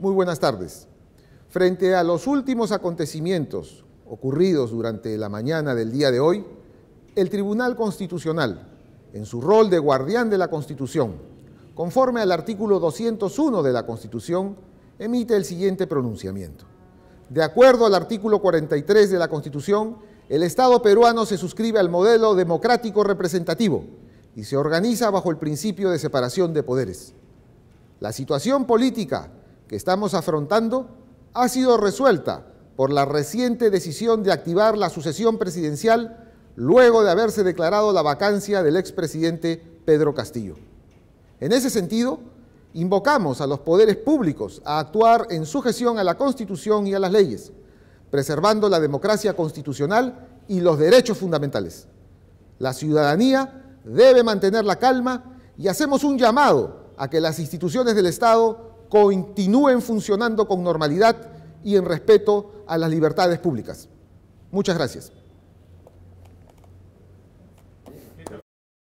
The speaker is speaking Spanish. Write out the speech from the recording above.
Muy buenas tardes. Frente a los últimos acontecimientos ocurridos durante la mañana del día de hoy, el Tribunal Constitucional, en su rol de guardián de la Constitución, conforme al artículo 201 de la Constitución, emite el siguiente pronunciamiento. De acuerdo al artículo 43 de la Constitución, el Estado peruano se suscribe al modelo democrático representativo y se organiza bajo el principio de separación de poderes. La situación política que estamos afrontando ha sido resuelta por la reciente decisión de activar la sucesión presidencial luego de haberse declarado la vacancia del expresidente Pedro Castillo. En ese sentido, invocamos a los poderes públicos a actuar en sujeción a la Constitución y a las leyes, preservando la democracia constitucional y los derechos fundamentales. La ciudadanía debe mantener la calma y hacemos un llamado a que las instituciones del Estado continúen funcionando con normalidad y en respeto a las libertades públicas. Muchas gracias.